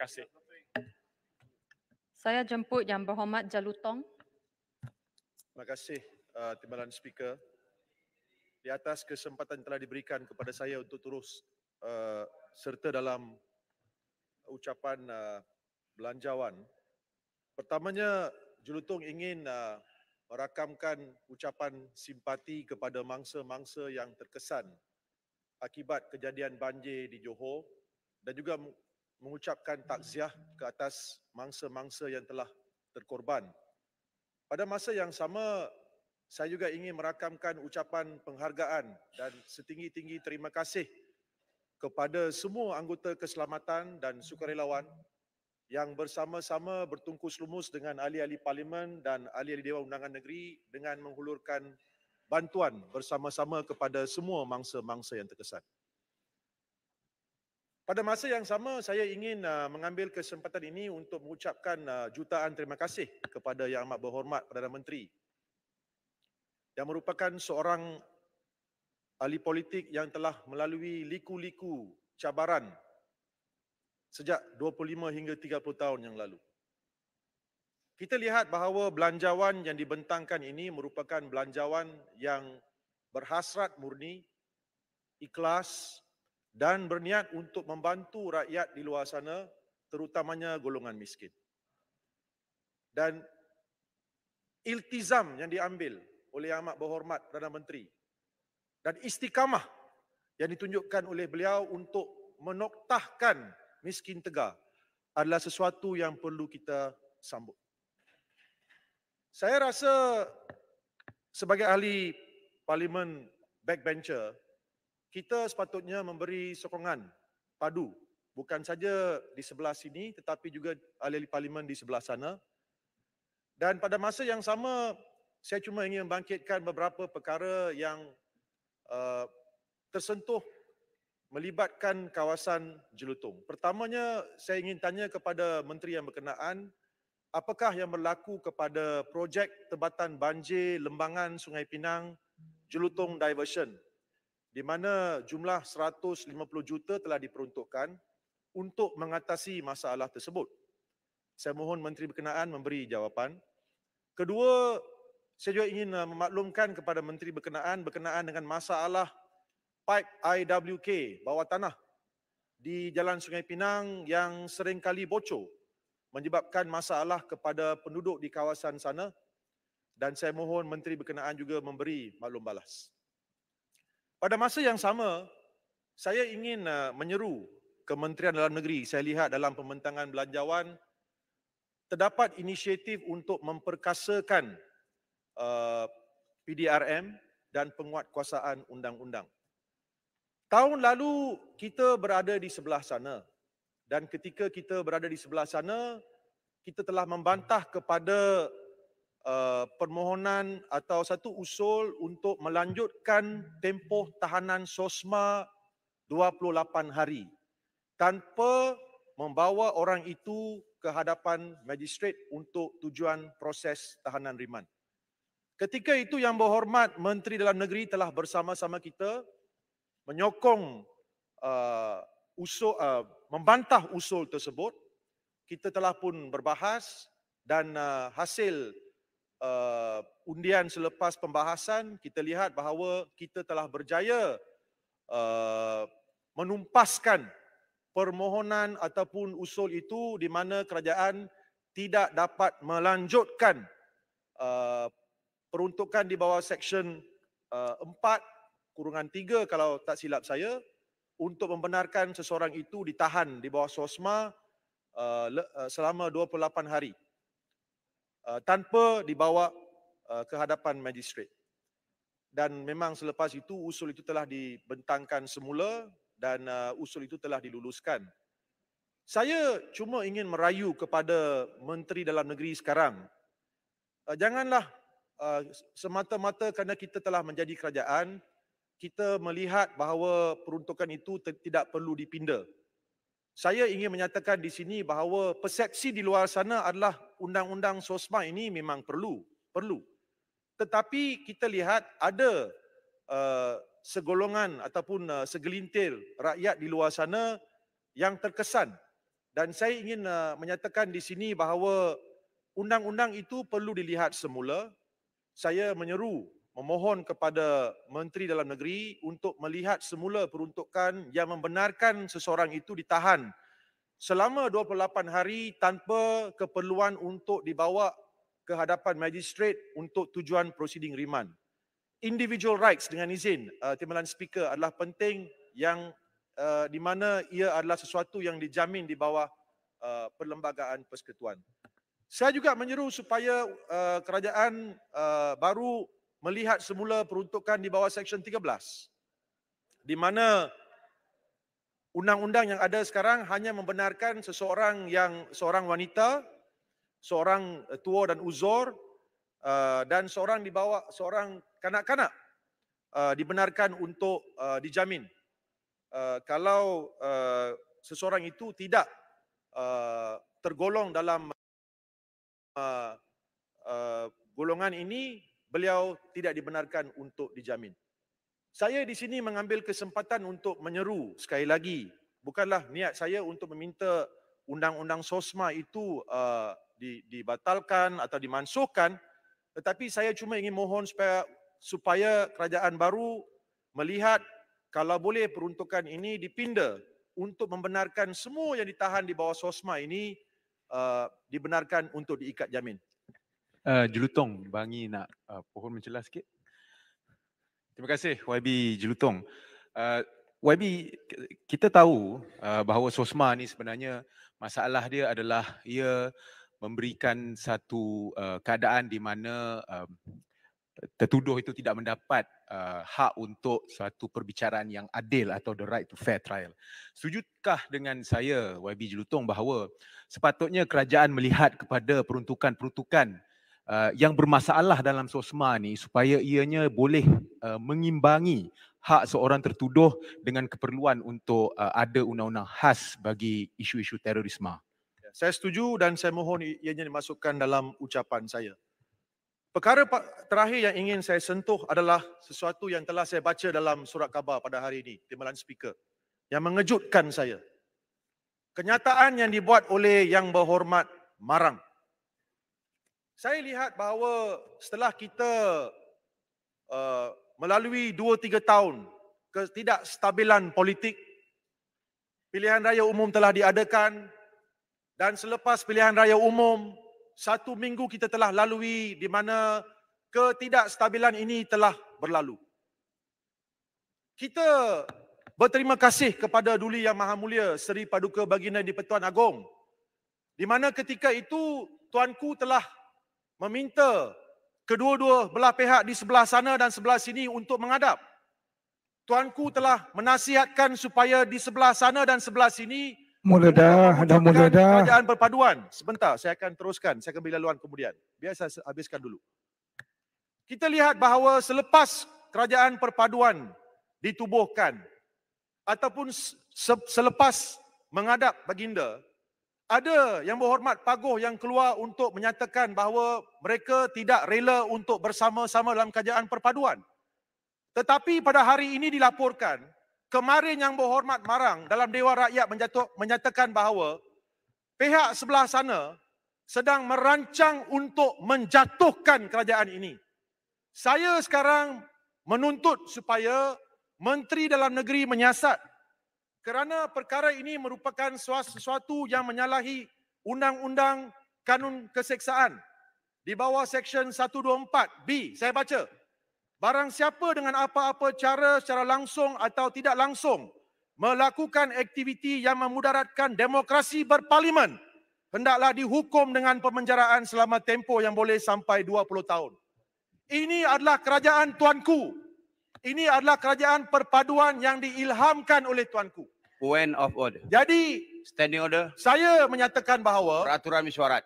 kasih. Saya jemput Yang Berhormat Jalutong. Terima kasih uh, Timbalan Speaker. Di atas kesempatan yang telah diberikan kepada saya untuk terus uh, serta dalam ucapan uh, belanjawan. Pertamanya, Jalutong ingin uh, merakamkan ucapan simpati kepada mangsa-mangsa yang terkesan akibat kejadian banjir di Johor dan juga mengucapkan takziah ke atas mangsa-mangsa yang telah terkorban. Pada masa yang sama, saya juga ingin merakamkan ucapan penghargaan dan setinggi-tinggi terima kasih kepada semua anggota keselamatan dan sukarelawan yang bersama-sama bertungkus lumus dengan ahli-ahli parlimen dan ahli-ahli Dewan Undangan Negeri dengan menghulurkan bantuan bersama-sama kepada semua mangsa-mangsa yang terkesan. Pada masa yang sama, saya ingin uh, mengambil kesempatan ini untuk mengucapkan uh, jutaan terima kasih kepada Yang Amat Berhormat Perdana Menteri yang merupakan seorang ahli politik yang telah melalui liku-liku cabaran sejak 25 hingga 30 tahun yang lalu. Kita lihat bahawa belanjawan yang dibentangkan ini merupakan belanjawan yang berhasrat murni, ikhlas, dan berniat untuk membantu rakyat di luar sana terutamanya golongan miskin. Dan iltizam yang diambil oleh amat berhormat Perdana Menteri dan istiqamah yang ditunjukkan oleh beliau untuk menoktahkan miskin tegar adalah sesuatu yang perlu kita sambut. Saya rasa sebagai ahli parlimen backbencher kita sepatutnya memberi sokongan padu bukan saja di sebelah sini tetapi juga ahli parlimen di sebelah sana dan pada masa yang sama saya cuma ingin bangkitkan beberapa perkara yang uh, tersentuh melibatkan kawasan Jelutong. Pertamanya saya ingin tanya kepada menteri yang berkenaan apakah yang berlaku kepada projek tebatan banjir Lembangan Sungai Pinang Jelutong Diversion di mana jumlah 150 juta telah diperuntukkan untuk mengatasi masalah tersebut. Saya mohon Menteri Berkenaan memberi jawapan. Kedua, saya juga ingin uh, memaklumkan kepada Menteri Berkenaan berkenaan dengan masalah pipe IWK bawah tanah di Jalan Sungai Pinang yang sering kali bocor menyebabkan masalah kepada penduduk di kawasan sana dan saya mohon Menteri Berkenaan juga memberi maklum balas. Pada masa yang sama, saya ingin uh, menyeru Kementerian Dalam Negeri, saya lihat dalam pembentangan belanjawan, terdapat inisiatif untuk memperkasakan uh, PDRM dan penguatkuasaan undang-undang. Tahun lalu kita berada di sebelah sana dan ketika kita berada di sebelah sana kita telah membantah kepada Eh, permohonan atau satu usul untuk melanjutkan tempoh tahanan SOSMA 28 hari tanpa membawa orang itu ke hadapan magistrate untuk tujuan proses tahanan riman. Ketika itu yang berhormat Menteri Dalam Negeri telah bersama-sama kita menyokong uh, usul uh, membantah usul tersebut. Kita telah pun berbahas dan uh, hasil uh, undian selepas pembahasan kita lihat bahawa kita telah berjaya uh, menumpaskan permohonan ataupun usul itu di mana kerajaan tidak dapat melanjutkan uh, peruntukan di bawah seksyen uh, 4 kurungan 3 kalau tak silap saya untuk membenarkan seseorang itu ditahan di bawah SOSMA uh, uh selama 28 hari. Uh, tanpa dibawa uh, ke hadapan magistrate. Dan memang selepas itu usul itu telah dibentangkan semula dan uh, usul itu telah diluluskan. Saya cuma ingin merayu kepada Menteri Dalam Negeri sekarang. Uh, janganlah uh, semata-mata kerana kita telah menjadi kerajaan, kita melihat bahawa peruntukan itu tidak perlu dipindah saya ingin menyatakan di sini bahawa persepsi di luar sana adalah undang-undang SOSMA ini memang perlu, perlu. Tetapi kita lihat ada uh, segolongan ataupun uh, segelintir rakyat di luar sana yang terkesan dan saya ingin uh, menyatakan di sini bahawa undang-undang itu perlu dilihat semula. Saya menyeru memohon kepada Menteri Dalam Negeri untuk melihat semula peruntukan yang membenarkan seseorang itu ditahan selama 28 hari tanpa keperluan untuk dibawa ke hadapan magistrat untuk tujuan prosiding riman Individual rights dengan izin uh, Timbalan Speaker adalah penting yang uh, di mana ia adalah sesuatu yang dijamin di bawah uh, perlembagaan persekutuan. Saya juga menyeru supaya uh, kerajaan uh, baru melihat semula peruntukan di bawah Seksyen 13 di mana undang-undang yang ada sekarang hanya membenarkan seseorang yang seorang wanita, seorang eh, tua dan uzur eh, dan seorang di bawah seorang kanak-kanak eh, dibenarkan untuk dijamin. Kalau seseorang itu tidak tergolong dalam golongan ini beliau tidak dibenarkan untuk dijamin. Saya di sini mengambil kesempatan untuk menyeru sekali lagi, bukanlah niat saya untuk meminta undang-undang SOSMA itu uh, dibatalkan atau dimansuhkan, tetapi saya cuma ingin mohon supaya, supaya kerajaan baru melihat kalau boleh peruntukan ini dipinda untuk membenarkan semua yang ditahan di bawah SOSMA ini uh, dibenarkan untuk diikat jamin. Eh, jelutong, Bangi nak uh, pohon mencelah sikit. Terima kasih YB Jelutong. Uh, eh, YB, kita tahu uh, bahawa SOSMA ni sebenarnya masalah dia adalah ia memberikan satu uh, keadaan di mana uh, tertuduh itu tidak mendapat uh, hak untuk satu perbicaraan yang adil atau the right to fair trial. Setujukah dengan saya YB Jelutong bahawa sepatutnya kerajaan melihat kepada peruntukan-peruntukan Uh, yang bermasalah dalam sosma ni supaya ianya boleh uh, mengimbangi hak seorang tertuduh dengan keperluan untuk uh, ada undang-undang khas bagi isu-isu terorisme. Ya, saya setuju dan saya mohon ianya dimasukkan dalam ucapan saya. Perkara terakhir yang ingin saya sentuh adalah sesuatu yang telah saya baca dalam surat khabar pada hari ini, di timbalan speaker, yang mengejutkan saya. Kenyataan yang dibuat oleh Yang Berhormat Marang saya lihat bahawa setelah kita uh, melalui 2-3 tahun ketidakstabilan politik, pilihan raya umum telah diadakan dan selepas pilihan raya umum, satu minggu kita telah lalui di mana ketidakstabilan ini telah berlalu. Kita berterima kasih kepada Duli Yang Maha Mulia Seri Paduka Baginda di Pertuan Agong di mana ketika itu Tuanku telah meminta kedua-dua belah pihak di sebelah sana dan sebelah sini untuk mengadap. Tuanku telah menasihatkan supaya di sebelah sana dan sebelah sini mula dah dah mula dah kerajaan perpaduan. Sebentar saya akan teruskan, saya akan beri laluan kemudian. Biar saya habiskan dulu. Kita lihat bahawa selepas kerajaan perpaduan ditubuhkan ataupun selepas mengadap baginda, ada yang berhormat paguh yang keluar untuk menyatakan bahawa mereka tidak rela untuk bersama-sama dalam kerajaan perpaduan. Tetapi pada hari ini dilaporkan, kemarin yang berhormat marang dalam Dewan Rakyat menjatuh, menyatakan bahawa pihak sebelah sana sedang merancang untuk menjatuhkan kerajaan ini. Saya sekarang menuntut supaya Menteri Dalam Negeri menyiasat kerana perkara ini merupakan sesuatu yang menyalahi undang-undang kanun keseksaan di bawah seksyen 124B saya baca barang siapa dengan apa-apa cara secara langsung atau tidak langsung melakukan aktiviti yang memudaratkan demokrasi berparlimen hendaklah dihukum dengan pemenjaraan selama tempoh yang boleh sampai 20 tahun ini adalah kerajaan tuanku ini adalah kerajaan perpaduan yang diilhamkan oleh tuanku. Point of order. Jadi, standing order. Saya menyatakan bahawa peraturan mesyuarat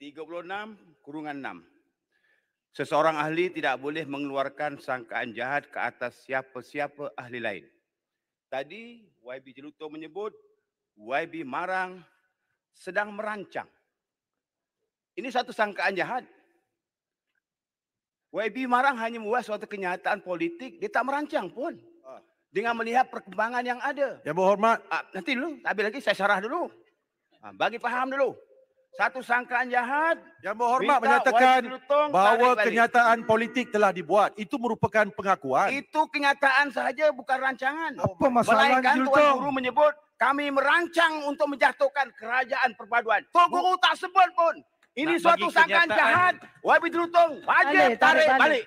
36 kurungan 6. Seseorang ahli tidak boleh mengeluarkan sangkaan jahat ke atas siapa-siapa ahli lain. Tadi YB Jeluto menyebut YB Marang sedang merancang. Ini satu sangkaan jahat. YB Marang hanya membuat suatu kenyataan politik, dia tak merancang pun. Ah. Dengan melihat perkembangan yang ada. Yang berhormat. Ah, nanti dulu, habis lagi saya sarah dulu. Ah, bagi faham dulu. Satu sangkaan jahat. Yang berhormat menyatakan Lutong, bahawa kenyataan politik telah dibuat. Itu merupakan pengakuan. Itu kenyataan sahaja bukan rancangan. Apa masalah Melainkan Haji Tuan Guru menyebut kami merancang untuk menjatuhkan kerajaan perpaduan. Tuan Guru tak sebut pun. Ini nak suatu sangkaan jahat. YB Terutong, wajib tarik, tarik balik.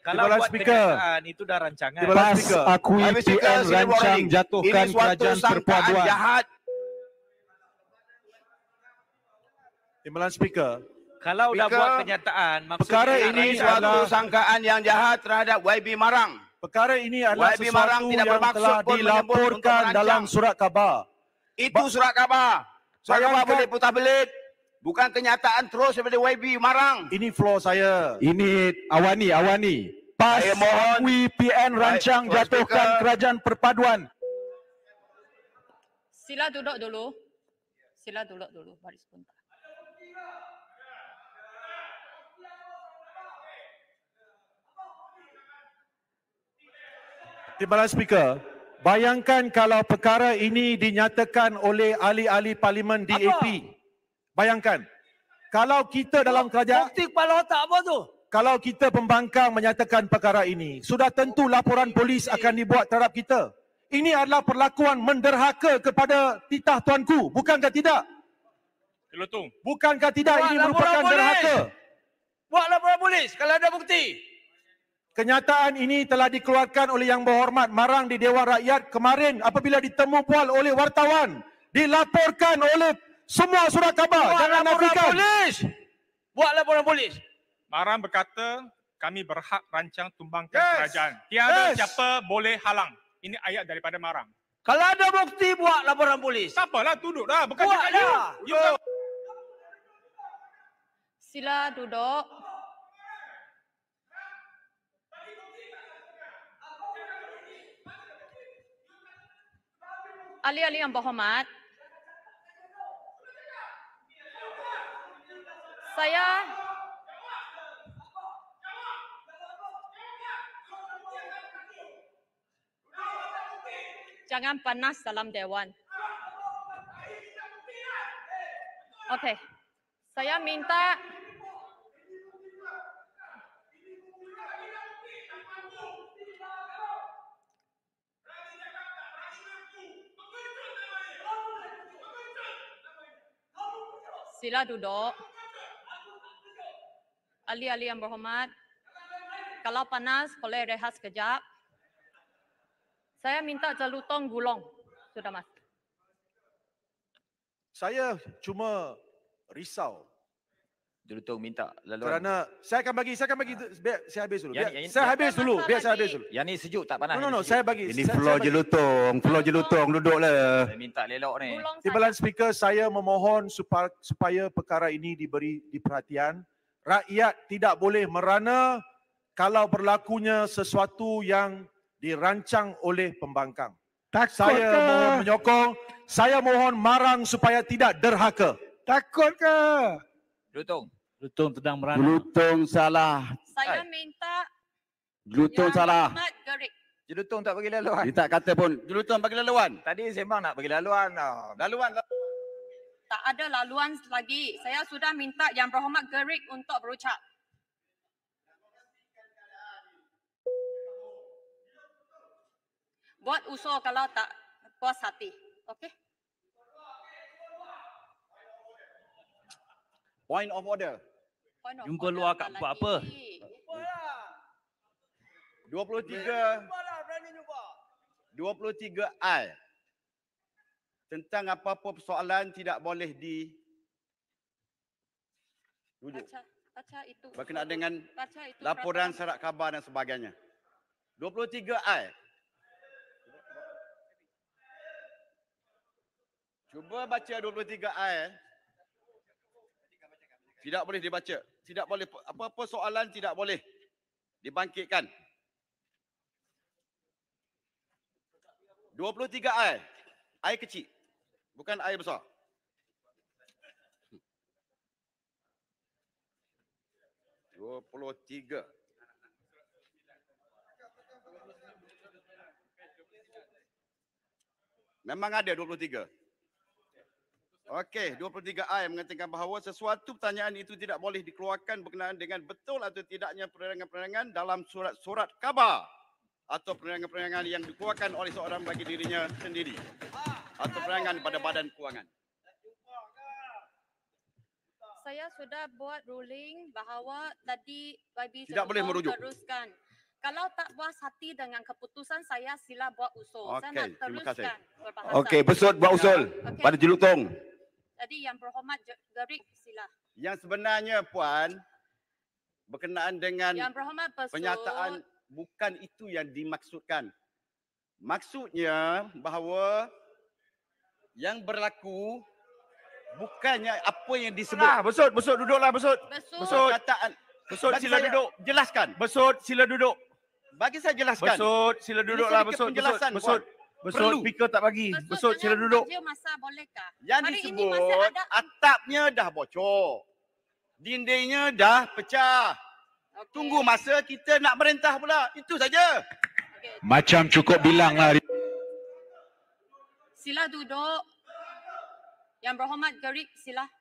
Kalau buat speaker. itu dah rancangan. Pas aku PN rancang jatuhkan kerajaan perpaduan. Jahat. Timbalan speaker. Kalau speaker, dah buat kenyataan, maksudnya perkara ini suatu sangkaan yang jahat terhadap YB Marang. Perkara ini adalah YB Marang sesuatu tidak yang telah dilaporkan dalam surat khabar. Itu surat khabar. Saya buat boleh putar belit. Bukan kenyataan terus daripada YB Marang. Ini flow saya. Ini Awani, Awani. Pas WPN rancang Ayah, jatuhkan speaker. kerajaan perpaduan. Sila duduk dulu. Sila duduk dulu. Mari sebentar. Timbalan Speaker, bayangkan kalau perkara ini dinyatakan oleh ahli-ahli parlimen DAP. Apa? Bayangkan. Kalau kita dalam kerajaan. Bukti kepala otak apa tu? Kalau kita pembangkang menyatakan perkara ini. Sudah tentu laporan polis akan dibuat terhadap kita. Ini adalah perlakuan menderhaka kepada titah tuanku. Bukankah tidak? Kelutung. Bukankah tidak Buat ini merupakan derhaka? Buat laporan polis kalau ada bukti. Kenyataan ini telah dikeluarkan oleh Yang Berhormat Marang di Dewan Rakyat kemarin apabila ditemu pual oleh wartawan. Dilaporkan oleh semua surat khabar buat jangan nafikan polis buat laporan polis maran berkata kami berhak rancang tumbangkan yes. kerajaan tiada yes. siapa boleh halang ini ayat daripada Marang. kalau ada bukti buat laporan polis siapalah tuduh dah bukan buat dia lah. you. sila duduk Ali-ali yang berhormat, saya jangan panas dalam dewan. Okey. Saya minta Sila duduk. Ahli-ahli yang berhormat, kalau panas boleh rehat sekejap. Saya minta celutong gulung. Sudah mas. Saya cuma risau. Jelutong minta lalu. Kerana saya akan bagi, saya akan bagi, ah. biar saya habis dulu. Biar, yang, yang, saya habis yang, dulu, biar saya habis dulu. Yang ni sejuk tak panas? No, no, no, saya bagi. Ini saya, floor celutong, floor celutong, duduklah. Saya minta lelok ni. Timbalan speaker, saya memohon supaya, perkara ini diberi diperhatian. perhatian rakyat tidak boleh merana kalau berlakunya sesuatu yang dirancang oleh pembangkang. Takut saya ke? menyokong, saya mohon marang supaya tidak derhaka. Takut ke? Lutung. Lutung sedang merana. Lutung salah. Saya minta Lutung salah. Jelutong tak bagi laluan. Dia tak kata pun. Jelutong bagi laluan. Tadi sembang nak bagi laluan. Oh, laluan. laluan tak ada laluan lagi. Saya sudah minta Yang Berhormat Gerik untuk berucap. Buat usul kalau tak puas hati. Okey? Point of order. Point of Jumpa order luar kat buat apa? Jumpa lah. 23. Jumpa lah. Berani jumpa. 23 I tentang apa-apa persoalan tidak boleh di rujuk. Baca, baca itu. Berkenaan dengan laporan serak syarat khabar dan sebagainya. 23I. Cuba baca 23I. Eh. Tidak boleh dibaca. Tidak boleh apa-apa soalan tidak boleh dibangkitkan. 23I. Eh. I kecil. Bukan air besar. Dua puluh tiga. Memang ada dua puluh tiga. Okey, dua puluh tiga ayat mengatakan bahawa sesuatu pertanyaan itu tidak boleh dikeluarkan berkenaan dengan betul atau tidaknya penerangan-penerangan dalam surat-surat khabar atau penerangan-penerangan yang dikeluarkan oleh seorang bagi dirinya sendiri atau serangan pada badan kewangan. Saya sudah buat ruling bahawa tadi YB tidak boleh merujuk. Teruskan. Kalau tak puas hati dengan keputusan saya sila buat usul. Okay, saya nak teruskan. Terima kasih. Okey, besut buat usul okay. pada Jelutong. Tadi yang berhormat Gerik sila. Yang sebenarnya puan berkenaan dengan yang berhormat Pesut. penyataan bukan itu yang dimaksudkan. Maksudnya bahawa yang berlaku bukannya apa yang disebut. Ah, besut, besut duduklah besut. Besut. Kataan, besut. sila saya, duduk. Jelaskan. Besut sila duduk. Bagi saya jelaskan. Besut sila duduklah besut. Besut. Besut. Besut speaker tak bagi. Besut sila duduk. Dia masa bolehkah? Yang Hari disebut ini masa atapnya dah bocor. Dindingnya dah pecah. Okay. Tunggu masa kita nak merintah pula. Itu saja. Okay. Macam cukup bilanglah. Sila duduk. Yang berhormat Gerik, sila.